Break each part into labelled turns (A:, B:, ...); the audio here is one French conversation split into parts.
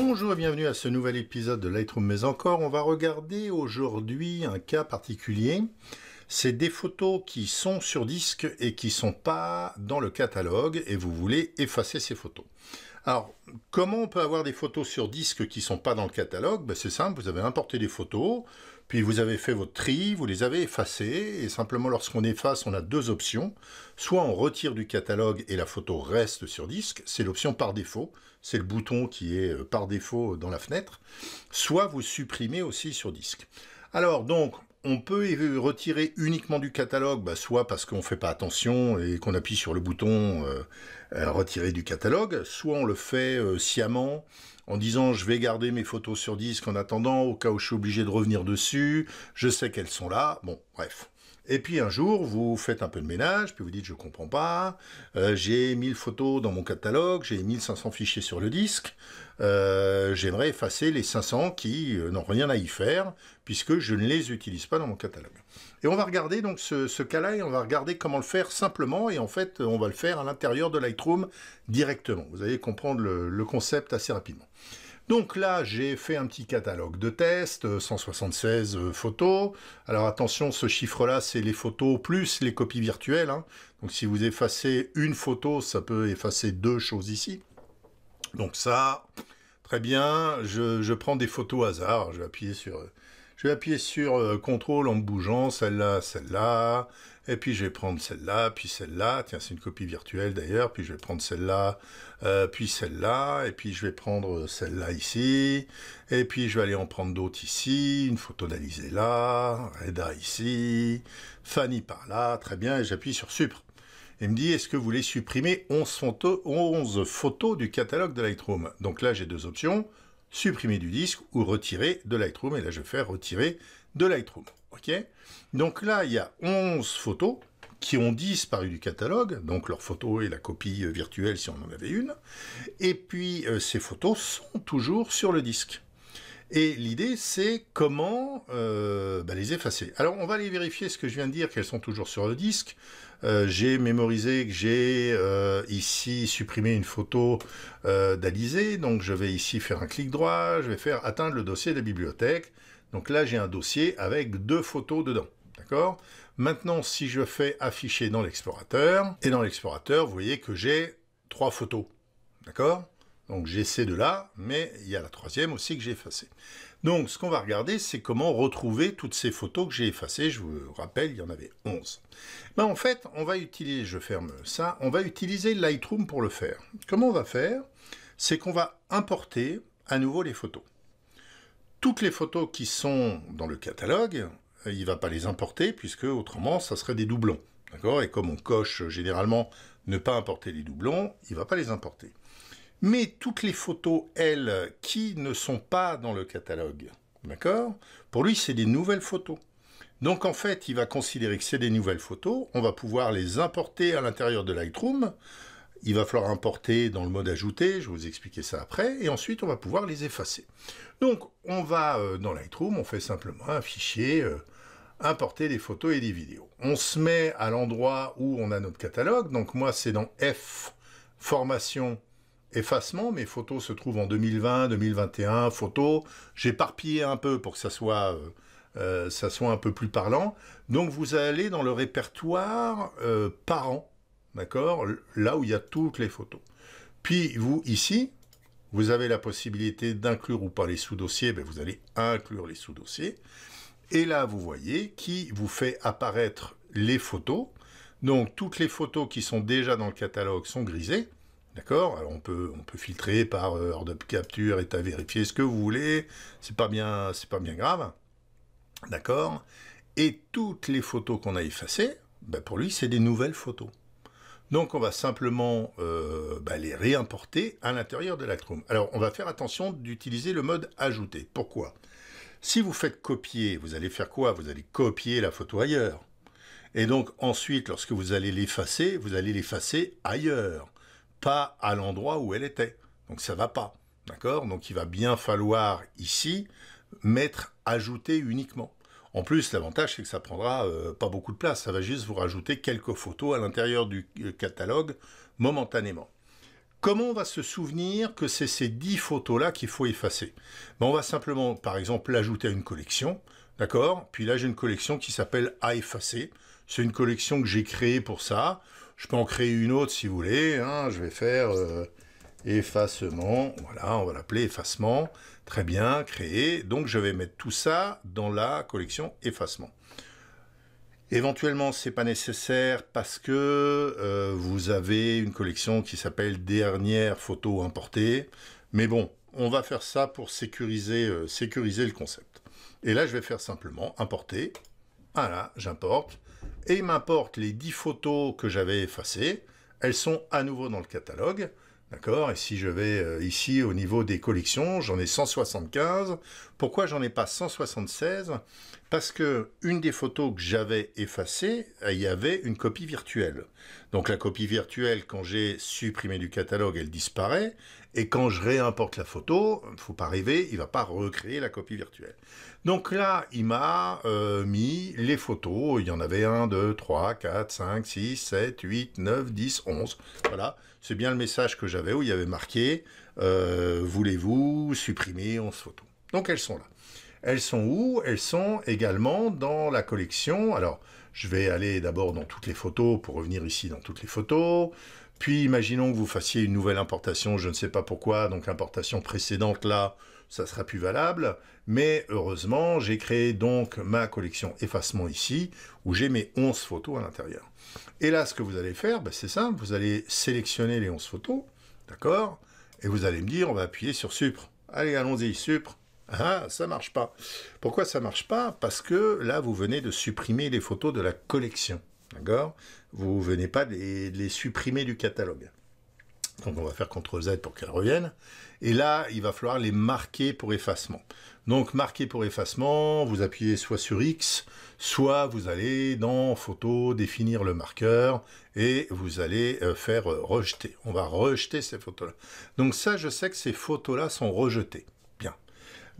A: Bonjour et bienvenue à ce nouvel épisode de Lightroom mais encore. On va regarder aujourd'hui un cas particulier. C'est des photos qui sont sur disque et qui sont pas dans le catalogue et vous voulez effacer ces photos. Alors, comment on peut avoir des photos sur disque qui ne sont pas dans le catalogue ben, C'est simple, vous avez importé des photos, puis vous avez fait votre tri, vous les avez effacées, et simplement lorsqu'on efface, on a deux options. Soit on retire du catalogue et la photo reste sur disque, c'est l'option par défaut, c'est le bouton qui est euh, par défaut euh, dans la fenêtre, soit vous supprimez aussi sur disque. Alors donc, on peut euh, retirer uniquement du catalogue, bah, soit parce qu'on ne fait pas attention et qu'on appuie sur le bouton retirer du catalogue, soit on le fait sciemment en disant je vais garder mes photos sur disque en attendant, au cas où je suis obligé de revenir dessus, je sais qu'elles sont là, bon, bref. Et puis un jour, vous faites un peu de ménage, puis vous dites, je comprends pas, euh, j'ai 1000 photos dans mon catalogue, j'ai 1500 fichiers sur le disque, euh, j'aimerais effacer les 500 qui euh, n'ont rien à y faire, puisque je ne les utilise pas dans mon catalogue. Et on va regarder donc ce, cas-là, et on va regarder comment le faire simplement, et en fait, on va le faire à l'intérieur de Lightroom directement. Vous allez comprendre le concept assez rapidement. Donc là, j'ai fait un petit catalogue de tests, 176 euh, euh, photos. Alors attention, ce chiffre-là, c'est les photos plus les copies virtuelles. Hein. Donc si vous effacez une photo, ça peut effacer deux choses ici. Donc ça, très bien, je, prends des photos hasard, je vais appuyer sur euh, je vais appuyer sur euh, contrôle CTRL en bougeant, celle-là, celle-là, et puis je vais prendre celle-là, puis celle-là, tiens c'est une copie virtuelle d'ailleurs, puis je vais prendre celle-là, euh, puis celle-là, et puis je vais prendre euh, celle-là ici, et puis je vais aller en prendre d'autres ici, une photo d'analyser là, Reda ici, Fanny par là, très bien, et j'appuie sur Supre. Il me dit, est-ce que vous voulez supprimer 11 photos du catalogue de Lightroom Donc là, j'ai deux options supprimer du disque ou retirer de Lightroom. Et là, je vais faire retirer de Lightroom. OK Donc là, il y a 11 photos qui ont disparu du catalogue, donc leurs photos et la copie euh, virtuelle si on en avait une. Et puis, euh, ces photos sont toujours sur le disque. Et l'idée, c'est comment euh, bah, les effacer. Alors, on va aller vérifier ce que je viens de dire, qu'elles sont toujours sur le disque. Euh, j'ai mémorisé que j'ai euh, ici supprimé une photo d'Alizé, donc je vais ici faire un clic droit, je vais faire atteindre le dossier de la bibliothèque. Donc là, j'ai un dossier avec deux photos dedans. D'accord Maintenant, si je fais afficher dans l'explorateur, et dans l'explorateur, vous voyez que j'ai trois photos. D'accord donc j'ai ces deux-là, mais il y a la troisième aussi que j'ai effacée. Donc ce qu'on va regarder, c'est comment retrouver toutes ces photos que j'ai effacées. Je vous rappelle, il y en avait 11. Ben, en fait, on va utiliser, je ferme ça, on va utiliser Lightroom pour le faire. Comment on va faire C'est qu'on va importer à nouveau les photos. Toutes les photos qui sont dans le catalogue, euh, il ne va pas les importer, puisque autrement, ça serait des doublons. D'accord Et comme on coche euh, généralement ne pas importer les doublons, il ne va pas les importer mais toutes les photos, elles, qui ne sont pas dans le catalogue, d'accord Pour lui, c'est des nouvelles photos. Donc en fait, il va considérer que c'est des nouvelles photos, on va pouvoir les importer à l'intérieur de Lightroom, il va falloir importer dans le mode ajouté. je vais vous expliquer ça après, et ensuite on va pouvoir les effacer. Donc on va euh, dans Lightroom, on fait simplement un fichier, euh, importer des photos et des vidéos. On se met à l'endroit où on a notre catalogue, donc moi c'est dans F, formation, effacement, mes photos se trouvent en 2020, 2021, photos, j'ai éparpillé un peu pour que ça soit, euh, euh, ça soit un peu plus parlant. Donc vous allez dans le répertoire euh, par an, d'accord Là où il y a toutes les photos. Puis vous, ici, vous avez la possibilité d'inclure ou pas les sous-dossiers, ben vous allez inclure les sous-dossiers. Et là, vous voyez qui vous fait apparaître les photos. Donc, toutes les photos qui sont déjà dans le catalogue sont grisées. D'accord Alors on peut, on peut filtrer par heure de capture, état vérifié, ce que vous voulez, c'est pas bien, c'est pas bien grave. D'accord Et toutes les photos qu'on a effacées, ben pour lui, c'est des nouvelles photos. Donc on va simplement euh, bah, les réimporter à l'intérieur de Lightroom. Alors on va faire attention d'utiliser le mode ajouter. Pourquoi Si vous faites copier, vous allez faire quoi Vous allez copier la photo ailleurs. Et donc ensuite, lorsque vous allez l'effacer, vous allez l'effacer ailleurs pas à l'endroit où elle était. Donc ça va pas. D'accord Donc il va bien falloir ici mettre ajouter uniquement. En plus, l'avantage, c'est que ça prendra euh, pas beaucoup de place. Ça va juste vous rajouter quelques photos à l'intérieur du euh, catalogue momentanément. Comment on va se souvenir que c'est ces 10 photos-là qu'il faut effacer ben, On va simplement, par exemple, l'ajouter à une collection. D'accord Puis là, j'ai une collection qui s'appelle « À effacer ». C'est une collection que j'ai créée pour ça. Je peux en créer une autre si vous voulez. Hein, je vais faire euh, effacement. Voilà, on va l'appeler effacement. Très bien, créé. Donc je vais mettre tout ça dans la collection effacement. Éventuellement, ce n'est pas nécessaire parce que euh, vous avez une collection qui s'appelle dernière photo importée. Mais bon, on va faire ça pour sécuriser, euh, sécuriser le concept. Et là, je vais faire simplement importer. Voilà, j'importe et il m'importe les 10 photos que j'avais effacées. Elles sont à nouveau dans le catalogue. D'accord Et si je vais euh, ici au niveau des collections, j'en ai 175. Pourquoi j'en ai pas 176 Parce que une des photos que j'avais effacées, euh, il y avait une copie virtuelle. Donc la copie virtuelle, quand j'ai supprimé du catalogue, elle disparaît. Et quand je réimporte la photo, il ne faut pas rêver, il ne va pas recréer la copie virtuelle. Donc là, il m'a euh, mis les photos. Il y en avait 1, 2, 3, 4, 5, 6, 7, 8, 9, 10, 11. Voilà, c'est bien le message que j'avais où il y avait marqué euh, Voulez-vous supprimer 11 photos Donc elles sont là. Elles sont où Elles sont également dans la collection. Alors, je vais aller d'abord dans toutes les photos pour revenir ici dans toutes les photos. Puis imaginons que vous fassiez une nouvelle importation, je ne sais pas pourquoi, donc importation précédente là, ça sera plus valable. Mais heureusement, j'ai créé donc ma collection effacement ici, où j'ai mes 11 photos à l'intérieur. Et là, ce que vous allez faire, ben, c'est simple, vous allez sélectionner les 11 photos, d'accord Et vous allez me dire, on va appuyer sur Supre. Allez, allons-y, Supre. Ah, ça marche pas. Pourquoi ça marche pas Parce que là, vous venez de supprimer les photos de la collection. D'accord Vous venez pas de les, supprimer du catalogue. Donc on va faire CTRL Z pour qu'elles reviennent. Et là, il va falloir les marquer pour effacement. Donc marquer pour effacement, vous appuyez soit sur X, soit vous allez dans Photo, définir le marqueur, et vous allez euh, faire rejeter. On va rejeter ces photos-là. Donc ça, je sais que ces photos-là sont rejetées.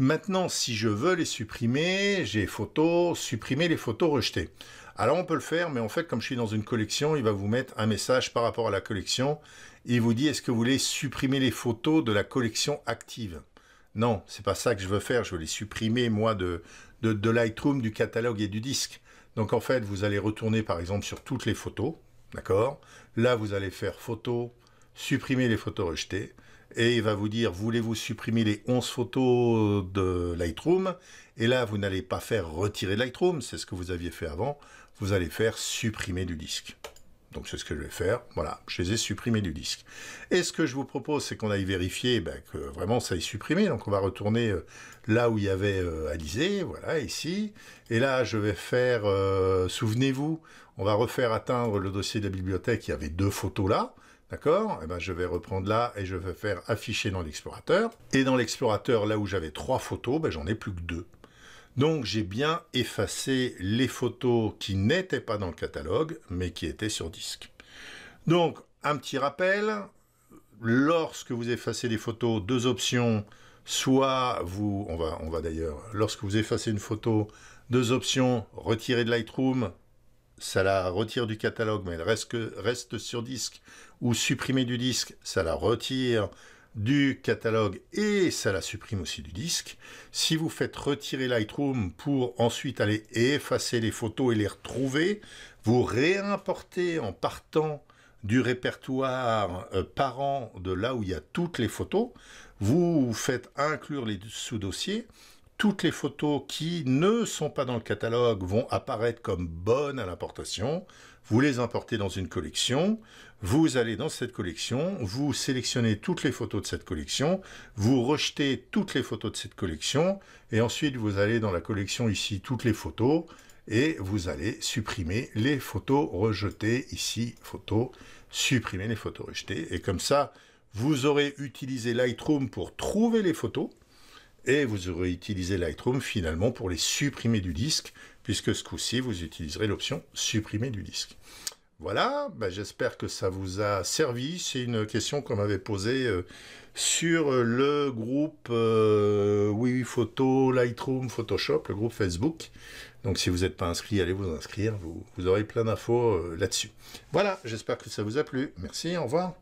A: Maintenant, si je veux les supprimer, j'ai photos, supprimer les photos rejetées. Alors on peut le faire, mais en fait, comme je suis dans une collection, il va vous mettre un message par rapport à la collection. Il vous dit, est-ce que vous voulez supprimer les photos de la collection active Non, c'est pas ça que je veux faire. Je veux les supprimer, moi, de, de, Lightroom, du catalogue et du disque. Donc en fait, vous allez retourner, par exemple, sur toutes les photos. D'accord Là, vous allez faire photo, supprimer les photos rejetées et il va vous dire voulez-vous supprimer les 11 photos de Lightroom et là vous n'allez pas faire retirer Lightroom, c'est ce que vous aviez fait avant, vous allez faire supprimer du disque. Donc c'est ce que je vais faire, voilà, je les ai supprimés du disque. Et ce que je vous propose, c'est qu'on aille vérifier eh ben, que vraiment ça est supprimé, donc on va retourner euh, là où il y avait euh, Alizé, voilà, ici, et là je vais faire, euh, souvenez-vous, on va refaire atteindre le dossier de la bibliothèque, il y avait deux photos là, D'accord eh ben, Je vais reprendre là et je vais faire afficher dans l'explorateur. Et dans l'explorateur, là où j'avais trois photos, ben, j'en ai plus que deux. Donc j'ai bien effacé les photos qui n'étaient pas dans le catalogue, mais qui étaient sur disque. Donc, un petit rappel, lorsque vous effacez des photos, deux options, soit vous, on va, on va d'ailleurs, lorsque vous effacez une photo, deux options, retirer de Lightroom ça la retire du catalogue, mais elle reste, sur disque, ou supprimer du disque, ça la retire du catalogue et ça la supprime aussi du disque. Si vous faites retirer Lightroom pour ensuite aller effacer les photos et les retrouver, vous réimportez en partant du répertoire euh, parent de là où il y a toutes les photos, vous faites inclure les sous-dossiers toutes les photos qui ne sont pas dans le catalogue vont apparaître comme bonnes à l'importation. Vous les importez dans une collection, vous allez dans cette collection, vous sélectionnez toutes les photos de cette collection, vous rejetez toutes les photos de cette collection, et ensuite vous allez dans la collection ici toutes les photos, et vous allez supprimer les photos rejetées ici, photos, supprimer les photos rejetées, et comme ça, vous aurez utilisé Lightroom pour trouver les photos, et vous aurez utilisé Lightroom finalement pour les supprimer du disque, puisque ce coup-ci, vous utiliserez l'option supprimer du disque. Voilà, ben, j'espère que ça vous a servi. C'est une question qu'on m'avait posée euh, sur euh, le groupe Wii euh, Oui Photo, Lightroom, Photoshop, le groupe Facebook. Donc si vous n'êtes pas inscrit, allez vous inscrire, vous, aurez plein d'infos là-dessus. Voilà, j'espère que ça vous a plu. Merci, au revoir.